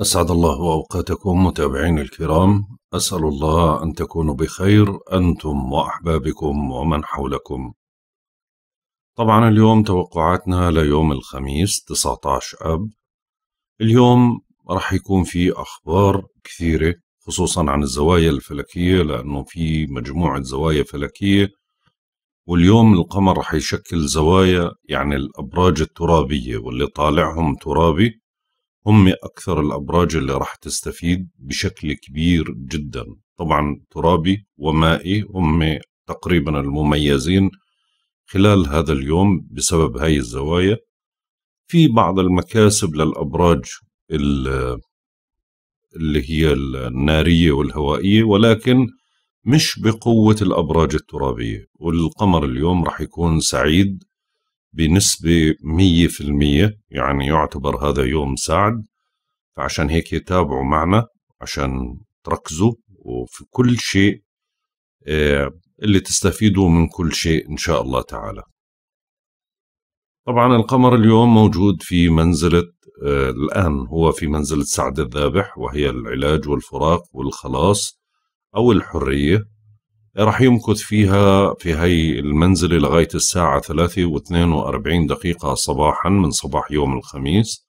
أسعد الله أوقاتكم متابعين الكرام أسأل الله أن تكونوا بخير أنتم وأحبابكم ومن حولكم طبعا اليوم توقعاتنا ليوم الخميس 19 أب اليوم رح يكون في أخبار كثيرة خصوصا عن الزوايا الفلكية لأنه في مجموعة زوايا فلكية واليوم القمر رح يشكل زوايا يعني الأبراج الترابية واللي طالعهم ترابي هم أكثر الأبراج اللي راح تستفيد بشكل كبير جدا طبعا ترابي ومائي هم تقريبا المميزين خلال هذا اليوم بسبب هاي الزوايا في بعض المكاسب للأبراج اللي هي النارية والهوائية ولكن مش بقوة الأبراج الترابية والقمر اليوم راح يكون سعيد بنسبة 100% يعني يعتبر هذا يوم سعد فعشان هيك تابعوا معنا عشان تركزوا وفي كل شيء آه، اللي تستفيدوا من كل شيء إن شاء الله تعالى طبعا القمر اليوم موجود في منزلة آه، الآن هو في منزلة سعد الذابح وهي العلاج والفراق والخلاص أو الحرية راح يمكث فيها في هي المنزلة لغاية الساعة 3 دقيقة صباحا من صباح يوم الخميس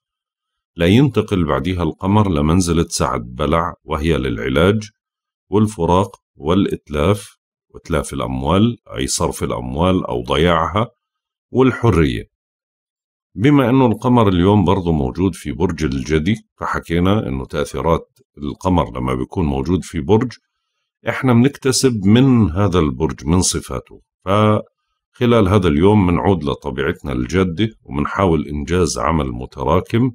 لينتقل بعدها القمر لمنزلة سعد بلع وهي للعلاج والفراق والإتلاف وإتلاف الأموال أي صرف الأموال أو ضياعها والحرية بما أنه القمر اليوم برضه موجود في برج الجدي فحكينا أنه تأثيرات القمر لما بيكون موجود في برج احنا بنكتسب من هذا البرج من صفاته فخلال هذا اليوم بنعود لطبيعتنا الجاده وبنحاول انجاز عمل متراكم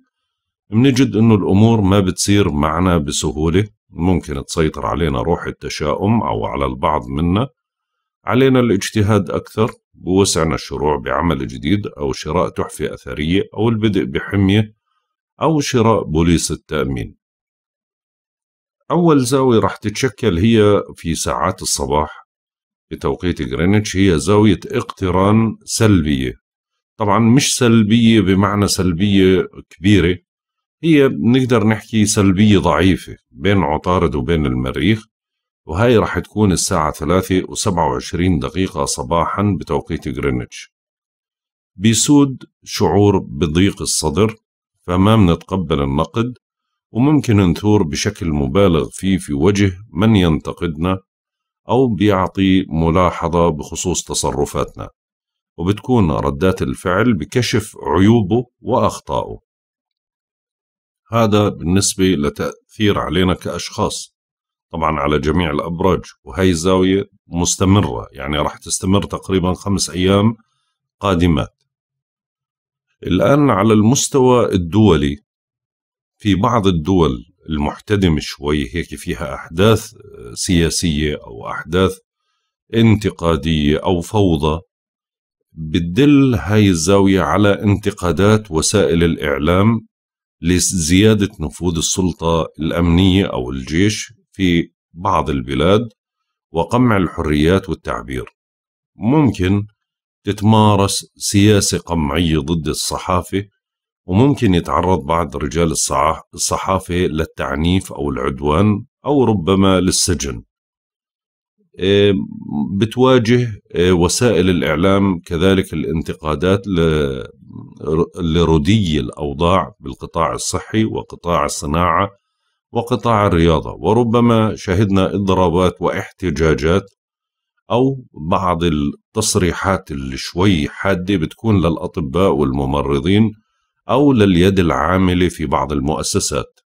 بنجد انه الامور ما بتصير معنا بسهوله ممكن تسيطر علينا روح التشاؤم او على البعض منا علينا الاجتهاد اكثر بوسعنا الشروع بعمل جديد او شراء تحفه اثريه او البدء بحميه او شراء بوليس التامين أول زاوية راح تتشكل هي في ساعات الصباح بتوقيت جرينتش هي زاوية اقتران سلبية طبعا مش سلبية بمعنى سلبية كبيرة هي بنقدر نحكي سلبية ضعيفة بين عطارد وبين المريخ وهي راح تكون الساعة ثلاثة وسبعة وعشرين دقيقة صباحا بتوقيت جرينتش بيسود شعور بضيق الصدر فما منتقبل النقد وممكن نثور بشكل مبالغ فيه في وجه من ينتقدنا أو بيعطي ملاحظة بخصوص تصرفاتنا وبتكون ردات الفعل بكشف عيوبه وأخطائه هذا بالنسبة لتأثير علينا كأشخاص طبعا على جميع الأبراج وهي الزاوية مستمرة يعني راح تستمر تقريبا خمس أيام قادمات الآن على المستوى الدولي في بعض الدول المحتدمة شوي هيك فيها أحداث آه، سياسية أو أحداث انتقادية أو فوضى بتدل هاي الزاوية على انتقادات وسائل الإعلام لزيادة نفوذ السلطة الأمنية أو الجيش في بعض البلاد وقمع الحريات والتعبير ممكن تتمارس سياسة قمعية ضد الصحافة وممكن يتعرض بعض رجال الصحافة للتعنيف أو العدوان أو ربما للسجن آه، بتواجه آه، وسائل الإعلام كذلك الانتقادات لردي الأوضاع بالقطاع الصحي وقطاع الصناعة وقطاع الرياضة وربما شهدنا إضرابات واحتجاجات أو بعض التصريحات اللي شوي حادة بتكون للأطباء والممرضين أو لليد العاملة في بعض المؤسسات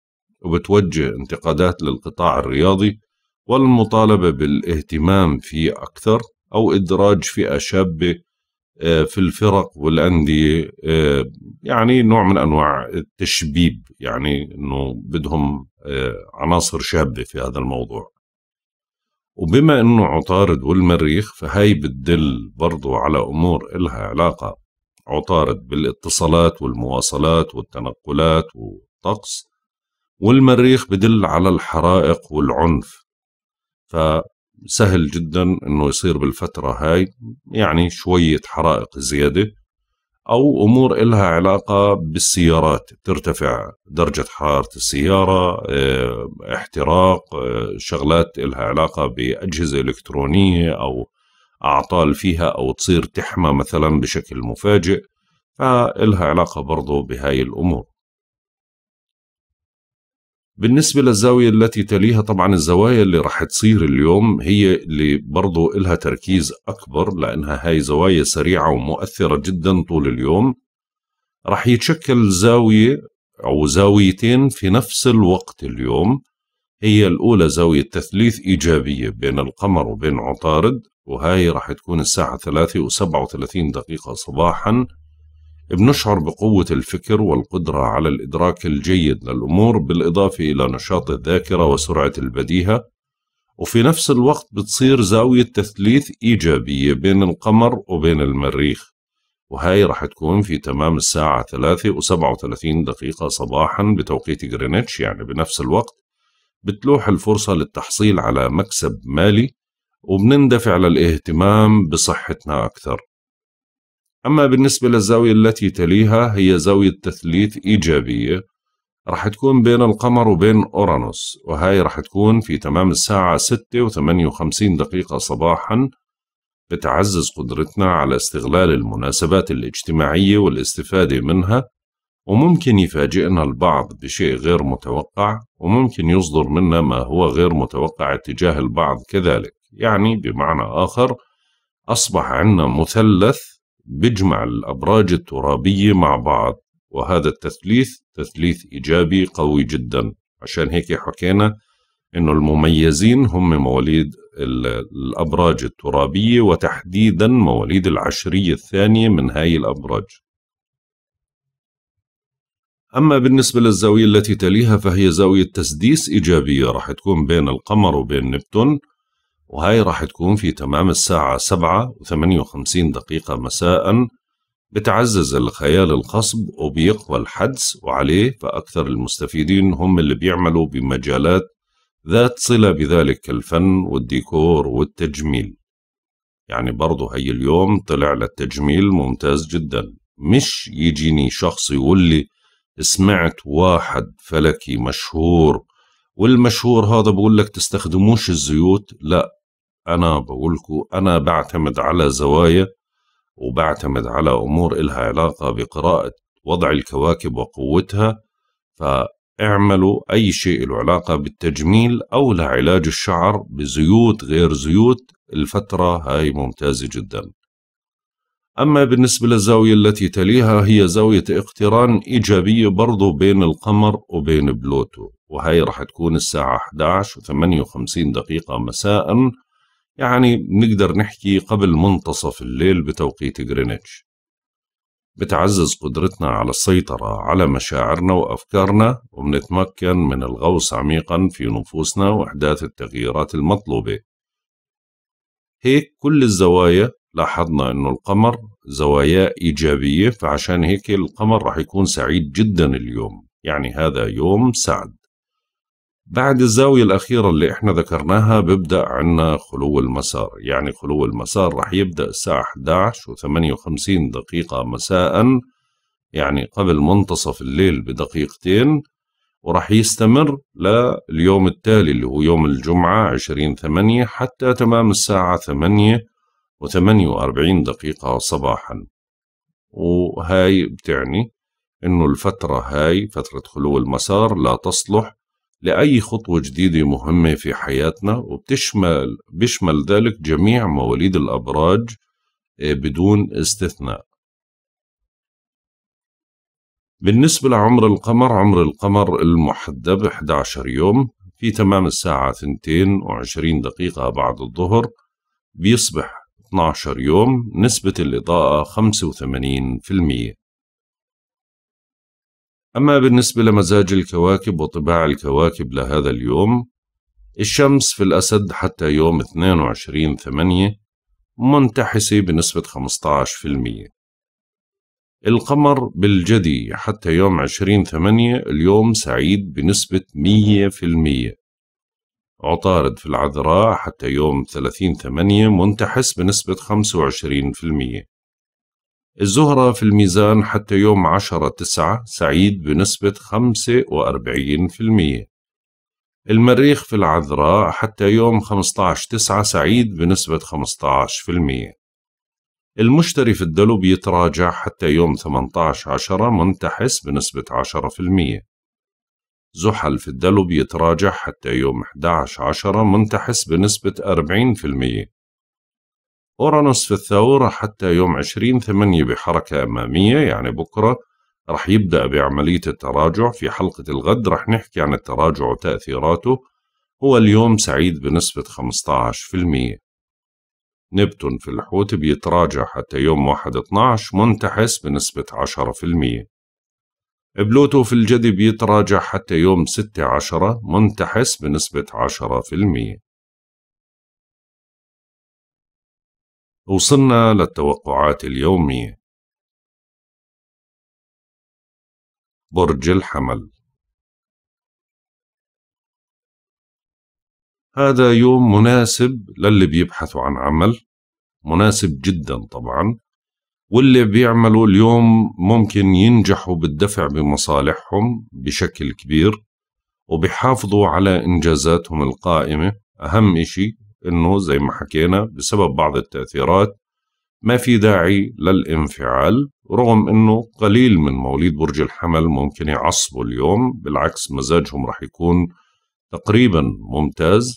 وبتوجه انتقادات للقطاع الرياضي والمطالبة بالاهتمام فيه أكثر أو إدراج فئة شابة آه، في الفرق والأندية آه، يعني نوع من أنواع التشبيب يعني أنه بدهم آه، عناصر شابة في هذا الموضوع وبما أنه عطارد والمريخ فهي بتدل برضو على أمور إلها علاقة عطارد بالاتصالات والمواصلات والتنقلات والطقس والمريخ بدل على الحرائق والعنف فسهل جدا انه يصير بالفترة هاي يعني شوية حرائق زيادة أو أمور إلها علاقة بالسيارات ترتفع درجة حرارة السيارة آه، احتراق آه، شغلات إلها علاقة بأجهزة إلكترونية أو أعطال فيها أو تصير تحمى مثلا بشكل مفاجئ فإلها علاقة برضو بهاي الأمور بالنسبة للزاوية التي تليها طبعا الزوايا اللي راح تصير اليوم هي اللي برضو إلها تركيز أكبر لأنها هاي زوايا سريعة ومؤثرة جدا طول اليوم راح يتشكل زاوية أو زاويتين في نفس الوقت اليوم هي الأولى زاوية تثليث إيجابية بين القمر وبين عطارد وهاي راح تكون الساعة 3 و 37 دقيقة صباحا بنشعر بقوة الفكر والقدرة على الإدراك الجيد للأمور بالإضافة إلى نشاط الذاكرة وسرعة البديهة وفي نفس الوقت بتصير زاوية تثليث إيجابية بين القمر وبين المريخ وهاي راح تكون في تمام الساعة 3 و 37 دقيقة صباحا بتوقيت جرينتش يعني بنفس الوقت بتلوح الفرصة للتحصيل على مكسب مالي وبنندفع للاهتمام بصحتنا أكثر أما بالنسبة للزاوية التي تليها هي زاوية تثليث إيجابية رح تكون بين القمر وبين أورانوس وهاي رح تكون في تمام الساعة 6 و 58 دقيقة صباحا بتعزز قدرتنا على استغلال المناسبات الاجتماعية والاستفادة منها وممكن يفاجئنا البعض بشيء غير متوقع وممكن يصدر منا ما هو غير متوقع تجاه البعض كذلك يعني بمعنى آخر أصبح عندنا مثلث بجمع الأبراج الترابية مع بعض وهذا التثليث تثليث إيجابي قوي جدا عشان هيك حكينا أنه المميزين هم مواليد الأبراج الترابية وتحديدا مواليد العشرية الثانية من هاي الأبراج أما بالنسبة للزاوية التي تليها فهي زاوية تسديس إيجابية راح تكون بين القمر وبين نبتون وهي راح تكون في تمام الساعة 7 و58 دقيقة مساء بتعزز الخيال الخصب وبيقوى الحدس وعليه فأكثر المستفيدين هم اللي بيعملوا بمجالات ذات صلة بذلك الفن والديكور والتجميل يعني برضه هي اليوم طلع للتجميل ممتاز جدا مش يجيني شخص يقول لي سمعت واحد فلكي مشهور والمشهور هذا بقول لك تستخدموش الزيوت لا أنا بقول لكم أنا بعتمد على زوايا وبعتمد على أمور إلها علاقة بقراءة وضع الكواكب وقوتها فاعملوا أي شيء له علاقة بالتجميل أو لعلاج الشعر بزيوت غير زيوت الفترة هاي ممتازة جدا أما بالنسبة للزاوية التي تليها هي زاوية اقتران إيجابية برضو بين القمر وبين بلوتو وهي رح تكون الساعة 11 و58 دقيقة مساء يعني بنقدر نحكي قبل منتصف الليل بتوقيت غرينتش بتعزز قدرتنا على السيطرة على مشاعرنا وأفكارنا وبنتمكن من الغوص عميقا في نفوسنا وإحداث التغييرات المطلوبة هيك كل الزوايا لاحظنا انه القمر زواياه ايجابيه فعشان هيك القمر راح يكون سعيد جدا اليوم يعني هذا يوم سعد بعد الزاوية الأخيرة اللي إحنا ذكرناها بيبدأ عنا خلو المسار يعني خلو المسار رح يبدأ الساعة 11 و 58 دقيقة مساء يعني قبل منتصف الليل بدقيقتين ورح يستمر لليوم التالي اللي هو يوم الجمعة 20 8 حتى تمام الساعة 8 و48 دقيقة صباحا وهاي بتعني انه الفترة هاي فترة خلو المسار لا تصلح لأي خطوة جديدة مهمة في حياتنا وبتشمل بيشمل ذلك جميع مواليد الأبراج آه، بدون استثناء بالنسبة لعمر القمر عمر القمر المحدب 11 يوم في تمام الساعة 22 دقيقة بعد الظهر بيصبح 12 يوم نسبة الإضاءة 85% أما بالنسبة لمزاج الكواكب وطباع الكواكب لهذا اليوم الشمس في الأسد حتى يوم 22 8 منتحسة بنسبة 15% القمر بالجدي حتى يوم 20 8 اليوم سعيد بنسبة 100% عطارد في العذراء حتى يوم 30/8 منتحس بنسبة 25%. الزهرة في الميزان حتى يوم 10/9 سعيد بنسبة 45%. المريخ في العذراء حتى يوم 15/9 سعيد بنسبة 15%. المشتري في الدلو بيتراجع حتى يوم 18/10 منتحس بنسبة 10%. زحل في الدلو بيتراجع حتى يوم 11 عشرة منتحس بنسبة 40% في أورانوس في الثورة حتى يوم 20 ثمانية بحركة أمامية يعني بكرة رح يبدأ بعملية التراجع في حلقة الغد رح نحكي عن التراجع وتأثيراته هو اليوم سعيد بنسبة 15% في نبتون في الحوت بيتراجع حتى يوم 1 12 منتحس بنسبة 10% بلوتو في الجدي بيتراجع حتى يوم ستة عشرة منتحس بنسبة 10% وصلنا للتوقعات اليومية برج الحمل هذا يوم مناسب للي بيبحثوا عن عمل مناسب جدا طبعا واللي بيعملوا اليوم ممكن ينجحوا بالدفع بمصالحهم بشكل كبير وبيحافظوا على إنجازاتهم القائمة أهم إشي إنه زي ما حكينا بسبب بعض التأثيرات ما في داعي للانفعال رغم إنه قليل من مواليد برج الحمل ممكن يعصبوا اليوم بالعكس مزاجهم رح يكون تقريبا ممتاز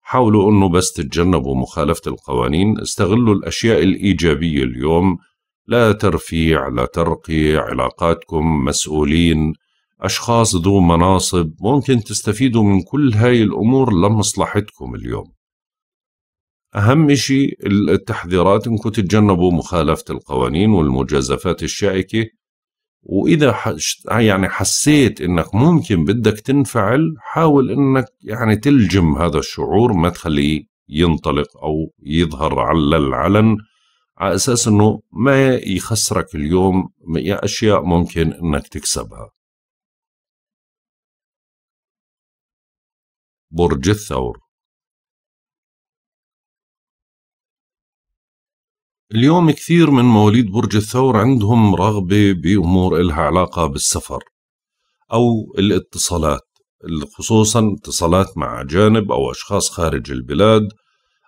حاولوا إنه بس تتجنبوا مخالفة القوانين استغلوا الأشياء الإيجابية اليوم لا ترفيع لا ترقي علاقاتكم مسؤولين أشخاص ذو مناصب ممكن تستفيدوا من كل هاي الأمور لمصلحتكم اليوم أهم إشي التحذيرات إنكم تتجنبوا مخالفة القوانين والمجازفات الشائكة وإذا يعني حسيت إنك ممكن بدك تنفعل حاول إنك يعني تلجم هذا الشعور ما تخليه ينطلق أو يظهر على العلن على اساس انه ما يخسرك اليوم اشياء ممكن انك تكسبها برج الثور اليوم كثير من مواليد برج الثور عندهم رغبة بأمور إلها علاقة بالسفر أو الاتصالات خصوصا اتصالات مع أجانب أو أشخاص خارج البلاد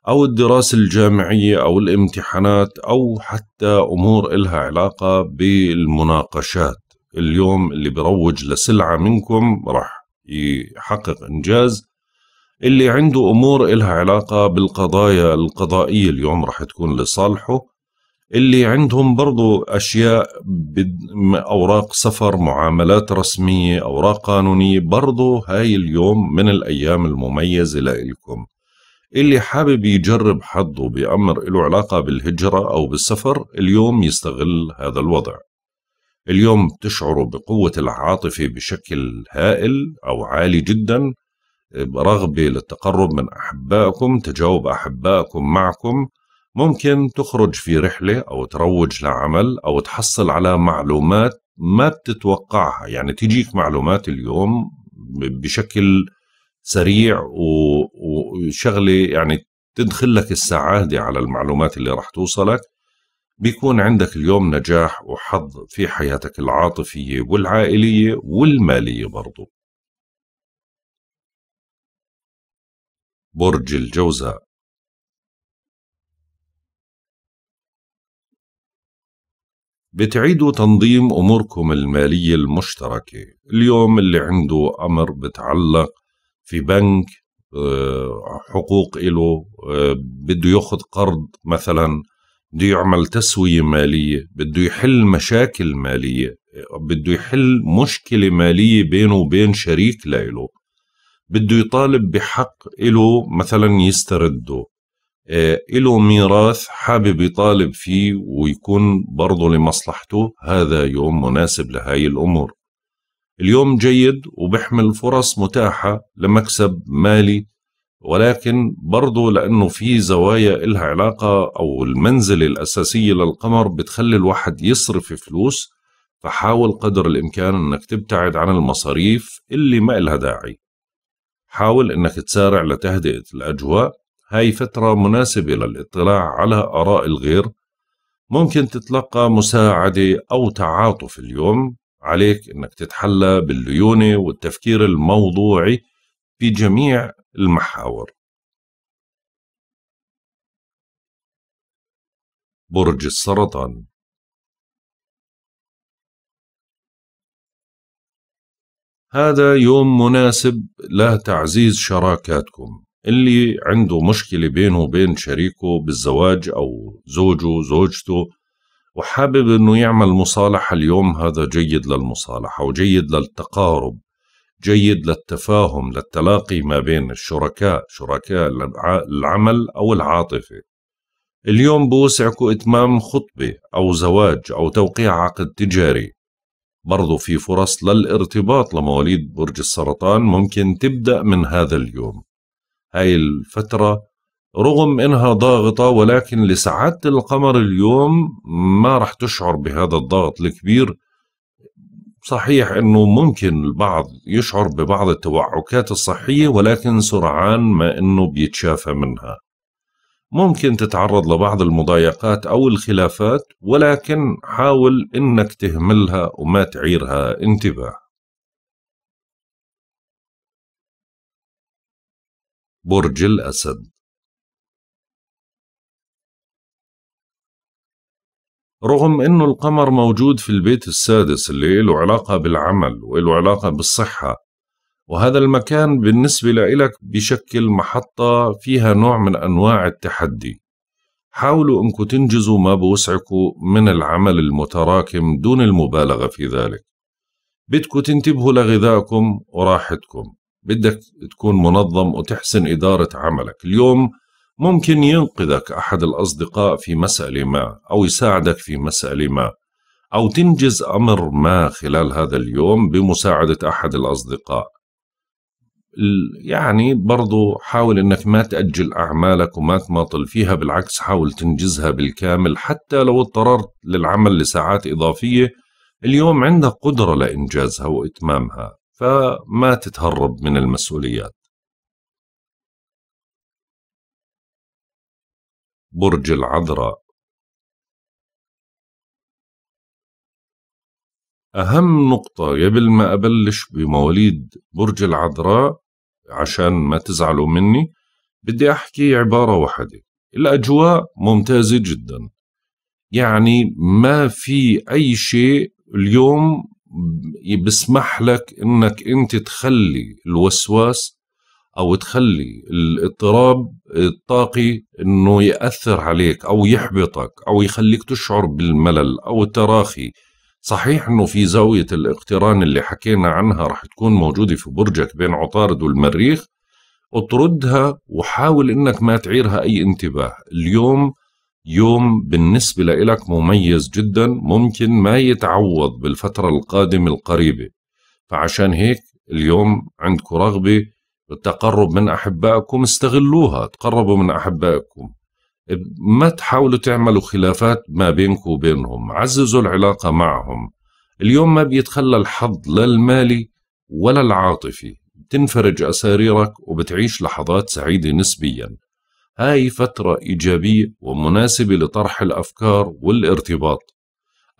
أو الدراسة الجامعية أو الامتحانات أو حتى أمور إلها علاقة بالمناقشات اليوم اللي بروج لسلعة منكم رح يحقق إنجاز اللي عنده أمور إلها علاقة بالقضايا القضائية اليوم رح تكون لصالحه اللي عندهم برضو أشياء أوراق سفر معاملات رسمية أوراق قانونية برضو هاي اليوم من الأيام المميزة لإلكم اللي حابب يجرب حظه بأمر له علاقة بالهجرة أو بالسفر اليوم يستغل هذا الوضع اليوم تشعر بقوة العاطفة بشكل هائل أو عالي جدا برغبة للتقرب من أحبائكم تجاوب أحبائكم معكم ممكن تخرج في رحلة أو تروج لعمل أو تحصل على معلومات ما بتتوقعها يعني تجيك معلومات اليوم بشكل سريع وشغله يعني تدخل لك السعاده على المعلومات اللي راح توصلك بيكون عندك اليوم نجاح وحظ في حياتك العاطفيه والعائليه والماليه برضو برج الجوزاء بتعيدوا تنظيم أموركم المالية المشتركة اليوم اللي عنده أمر بتعلق في بنك آه، حقوق له آه، بده ياخذ قرض مثلا بده يعمل تسوية مالية بده يحل مشاكل مالية بده يحل مشكلة مالية بينه وبين شريك لإله بده يطالب بحق إله مثلا يسترده آه، إله ميراث حابب يطالب فيه ويكون برضه لمصلحته هذا يوم مناسب لهاي الأمور اليوم جيد وبيحمل فرص متاحة لمكسب مالي ولكن برضو لأنه في زوايا إلها علاقة أو المنزلة الأساسية للقمر بتخلي الواحد يصرف فلوس فحاول قدر الإمكان أنك تبتعد عن المصاريف اللي ما إلها داعي حاول أنك تسارع لتهدئة الأجواء هاي فترة مناسبة للاطلاع على آراء الغير ممكن تتلقى مساعدة أو تعاطف اليوم عليك انك تتحلى بالليونه والتفكير الموضوعي في جميع المحاور. برج السرطان هذا يوم مناسب لتعزيز شراكاتكم اللي عنده مشكلة بينه وبين شريكه بالزواج أو زوجه زوجته وحابب انه يعمل مصالحه اليوم هذا جيد للمصالحه وجيد للتقارب جيد للتفاهم للتلاقي ما بين الشركاء شركاء العمل او العاطفه اليوم بوسعكم اتمام خطبه او زواج او توقيع عقد تجاري برضو في فرص للارتباط لمواليد برج السرطان ممكن تبدا من هذا اليوم هاي الفتره رغم انها ضاغطة ولكن لسعادة القمر اليوم ما رح تشعر بهذا الضغط الكبير صحيح انه ممكن البعض يشعر ببعض التوعكات الصحية ولكن سرعان ما انه بيتشافى منها ممكن تتعرض لبعض المضايقات او الخلافات ولكن حاول انك تهملها وما تعيرها انتباه برج الأسد رغم أنه القمر موجود في البيت السادس اللي له علاقة بالعمل وله علاقة بالصحة وهذا المكان بالنسبة لإلك بشكل محطة فيها نوع من أنواع التحدي حاولوا أنكم تنجزوا ما بوسعكم من العمل المتراكم دون المبالغة في ذلك بدكم تنتبهوا لغذائكم وراحتكم بدك تكون منظم وتحسن إدارة عملك اليوم ممكن ينقذك أحد الأصدقاء في مسألة ما أو يساعدك في مسألة ما أو تنجز أمر ما خلال هذا اليوم بمساعدة أحد الأصدقاء يعني برضو حاول أنك ما تأجل أعمالك وما تماطل فيها بالعكس حاول تنجزها بالكامل حتى لو اضطررت للعمل لساعات إضافية اليوم عندك قدرة لإنجازها وإتمامها فما تتهرب من المسؤوليات برج العذراء أهم نقطة قبل ما أبلش بمواليد برج العذراء عشان ما تزعلوا مني بدي أحكي عبارة واحدة الأجواء ممتازة جدا يعني ما في أي شيء اليوم بسمح لك انك انت تخلي الوسواس او تخلي الاضطراب الطاقي انه ياثر عليك او يحبطك او يخليك تشعر بالملل او التراخي صحيح انه في زاويه الاقتران اللي حكينا عنها رح تكون موجوده في برجك بين عطارد والمريخ اطردها وحاول انك ما تعيرها اي انتباه اليوم يوم بالنسبة لإلك مميز جدا ممكن ما يتعوض بالفترة القادمة القريبة فعشان هيك اليوم عندك رغبة التقرب من أحبائكم استغلوها تقربوا من أحبائكم ما تحاولوا تعملوا خلافات ما بينكم وبينهم عززوا العلاقة معهم اليوم ما بيتخلى الحظ لا المالي ولا العاطفي بتنفرج أساريرك وبتعيش لحظات سعيدة نسبيا هاي فترة إيجابية ومناسبة لطرح الأفكار والارتباط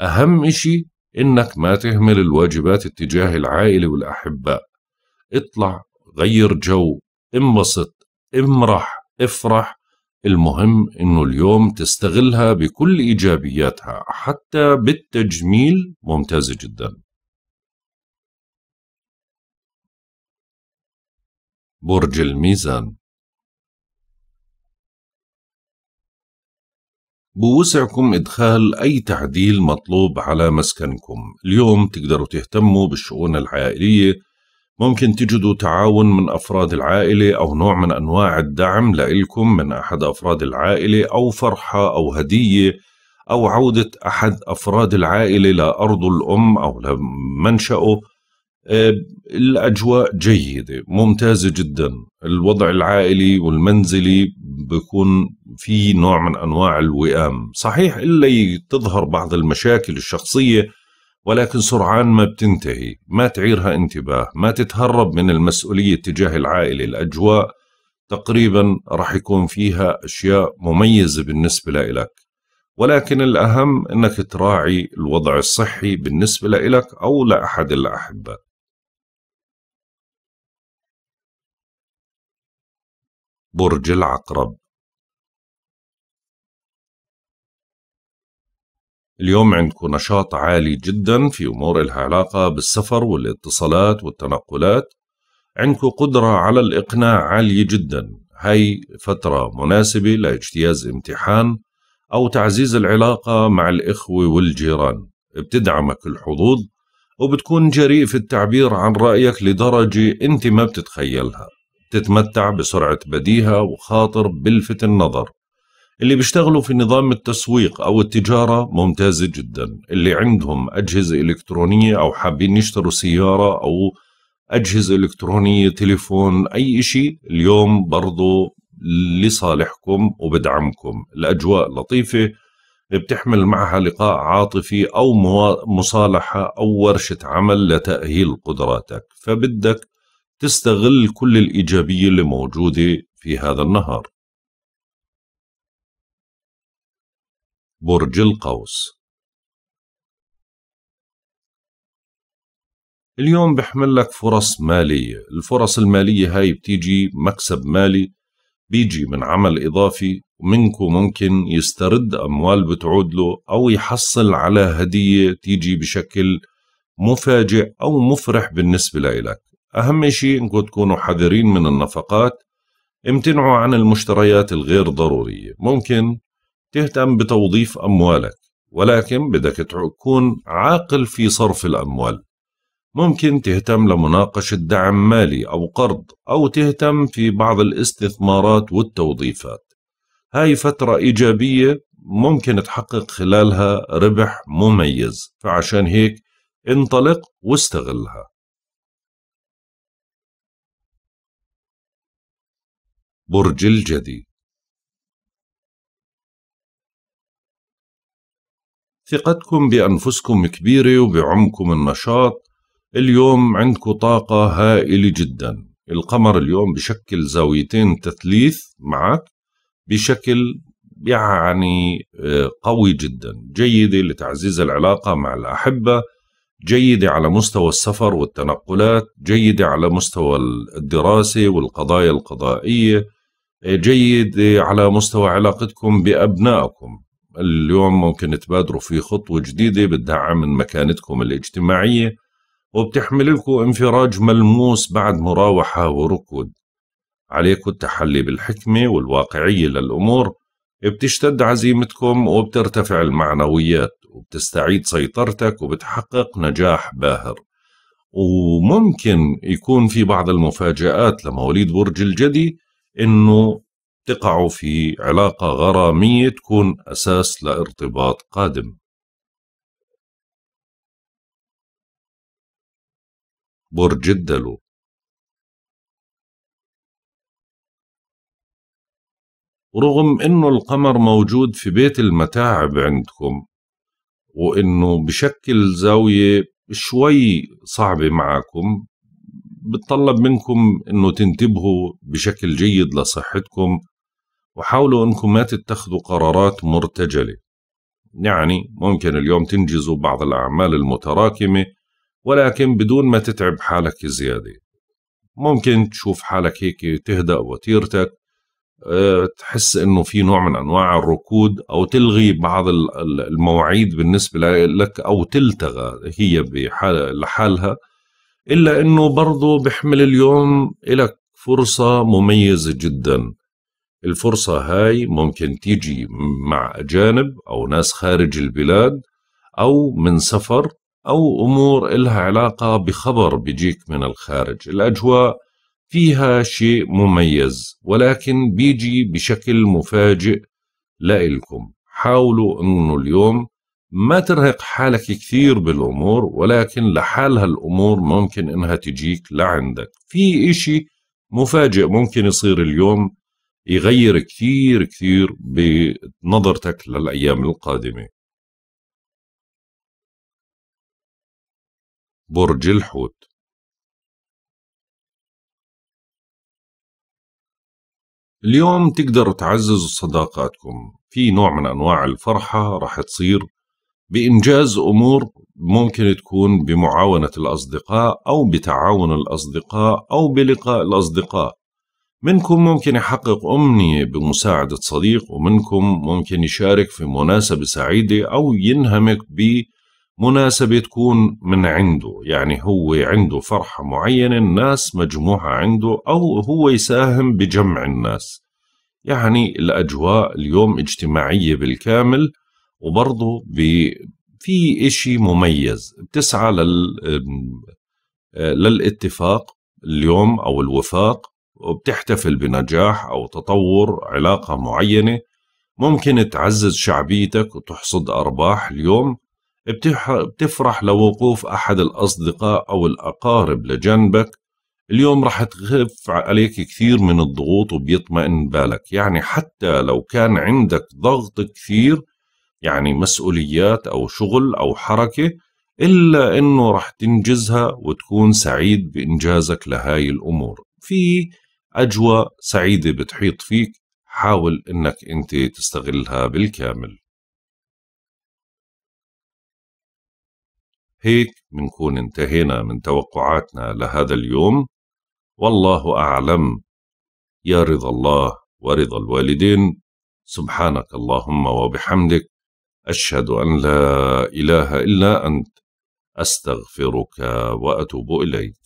أهم إشي إنك ما تهمل الواجبات اتجاه العائلة والأحباء اطلع غير جو انبسط امرح افرح المهم انه اليوم تستغلها بكل ايجابياتها حتى بالتجميل ممتازه جدا برج الميزان بوسعكم إدخال أي تعديل مطلوب على مسكنكم اليوم تقدروا تهتموا بالشؤون العائلية ممكن تجدوا تعاون من أفراد العائلة أو نوع من أنواع الدعم لإلكم من أحد أفراد العائلة أو فرحة أو هدية أو عودة أحد أفراد العائلة لأرضه الأم أو لمنشأه آه، الأجواء جيدة ممتازة جدا الوضع العائلي والمنزلي بيكون في نوع من أنواع الوئام صحيح إلا تظهر بعض المشاكل الشخصية ولكن سرعان ما بتنتهي ما تعيرها انتباه ما تتهرب من المسؤولية تجاه العائلة الأجواء تقريبا رح يكون فيها أشياء مميزة بالنسبة لإلك ولكن الأهم أنك تراعي الوضع الصحي بالنسبة لإلك أو لأحد الأحبة برج العقرب اليوم عندكم نشاط عالي جدا في أمور إلها علاقة بالسفر والاتصالات والتنقلات عندكم قدرة على الإقناع عالية جدا هاي فترة مناسبة لاجتياز امتحان أو تعزيز العلاقة مع الإخوة والجيران بتدعمك الحظوظ وبتكون جريء في التعبير عن رأيك لدرجة أنت ما بتتخيلها تتمتع بسرعة بديهة وخاطر بلفت النظر اللي بيشتغلوا في نظام التسويق أو التجارة ممتازة جدا اللي عندهم أجهزة إلكترونية أو حابين يشتروا سيارة أو أجهزة إلكترونية تليفون أي شيء اليوم برضو لصالحكم وبدعمكم الأجواء لطيفة بتحمل معها لقاء عاطفي أو مصالحة أو ورشة عمل لتأهيل قدراتك فبدك تستغل كل الإيجابية اللي موجودة في هذا النهار برج القوس اليوم بحمل لك فرص مالية الفرص المالية هاي بتيجي مكسب مالي بيجي من عمل إضافي ومنكو ممكن يسترد أموال بتعود له أو يحصل على هدية تيجي بشكل مفاجئ أو مفرح بالنسبة لإلك أهم شيء إنكو تكونوا حذرين من النفقات امتنعوا عن المشتريات الغير ضرورية ممكن تهتم بتوظيف أموالك ولكن بدك تكون عاقل في صرف الأموال ممكن تهتم لمناقشة دعم مالي أو قرض أو تهتم في بعض الاستثمارات والتوظيفات هاي فترة إيجابية ممكن تحقق خلالها ربح مميز فعشان هيك انطلق واستغلها برج الجدي ثقتكم بأنفسكم كبيرة وبعمكم النشاط اليوم عندكم طاقة هائلة جدا القمر اليوم بشكل زاويتين تثليث معك بشكل يعني آه، قوي جدا جيدة لتعزيز العلاقة مع الأحبة جيدة على مستوى السفر والتنقلات جيدة على مستوى الدراسة والقضايا القضائية آه، جيدة على مستوى علاقتكم بأبنائكم اليوم ممكن تبادروا في خطوة جديدة بتدعم من مكانتكم الاجتماعية وبتحمل لكم انفراج ملموس بعد مراوحة وركود عليكم التحلي بالحكمة والواقعية للأمور بتشتد عزيمتكم وبترتفع المعنويات وبتستعيد سيطرتك وبتحقق نجاح باهر وممكن يكون في بعض المفاجآت لمواليد برج الجدي انه تقعوا في علاقة غرامية تكون أساس لارتباط قادم برج الدلو رغم انه القمر موجود في بيت المتاعب عندكم وانه بشكل زاوية شوي صعبة معكم بتطلب منكم انه تنتبهوا بشكل جيد لصحتكم وحاولوا أنكم ما تتخذوا قرارات مرتجلة يعني ممكن اليوم تنجزوا بعض الأعمال المتراكمة ولكن بدون ما تتعب حالك زيادة ممكن تشوف حالك هيك تهدأ وتيرتك آه، تحس انه في نوع من انواع الركود او تلغي بعض المواعيد بالنسبه لك او تلتغى هي بحال لحالها الا انه برضه بحمل اليوم لك فرصه مميزه جدا الفرصة هاي ممكن تيجي مع أجانب أو ناس خارج البلاد أو من سفر أو أمور إلها علاقة بخبر بيجيك من الخارج الأجواء فيها شيء مميز ولكن بيجي بشكل مفاجئ لإلكم حاولوا أنه اليوم ما ترهق حالك كثير بالأمور ولكن لحال هالأمور ممكن أنها تجيك لعندك في إشي مفاجئ ممكن يصير اليوم يغير كثير كثير بنظرتك للايام القادمه برج الحوت اليوم تقدر تعززوا صداقاتكم في نوع من أنواع الفرحة راح تصير بإنجاز أمور ممكن تكون بمعاونة الأصدقاء أو بتعاون الأصدقاء أو بلقاء الأصدقاء منكم ممكن يحقق أمنية بمساعدة صديق ومنكم ممكن يشارك في مناسبة سعيدة أو ينهمك بمناسبة تكون من عنده يعني هو عنده فرحة معينة الناس مجموعة عنده أو هو يساهم بجمع الناس يعني الأجواء اليوم اجتماعية بالكامل وبرضه في إشي مميز بتسعى لل آه، للاتفاق اليوم أو الوفاق وبتحتفل بنجاح أو تطور علاقة معينة ممكن تعزز شعبيتك وتحصد أرباح اليوم بتفرح لوقوف أحد الأصدقاء أو الأقارب لجنبك اليوم رح تخف عليك كثير من الضغوط وبيطمئن بالك يعني حتى لو كان عندك ضغط كثير يعني مسؤوليات أو شغل أو حركة إلا أنه رح تنجزها وتكون سعيد بإنجازك لهاي الأمور في أجواء سعيدة بتحيط فيك حاول إنك أنت تستغلها بالكامل هيك منكون انتهينا من توقعاتنا لهذا اليوم والله أعلم يا رضا الله ورضا الوالدين سبحانك اللهم وبحمدك أشهد أن لا إله إلا أنت أستغفرك وأتوب إليك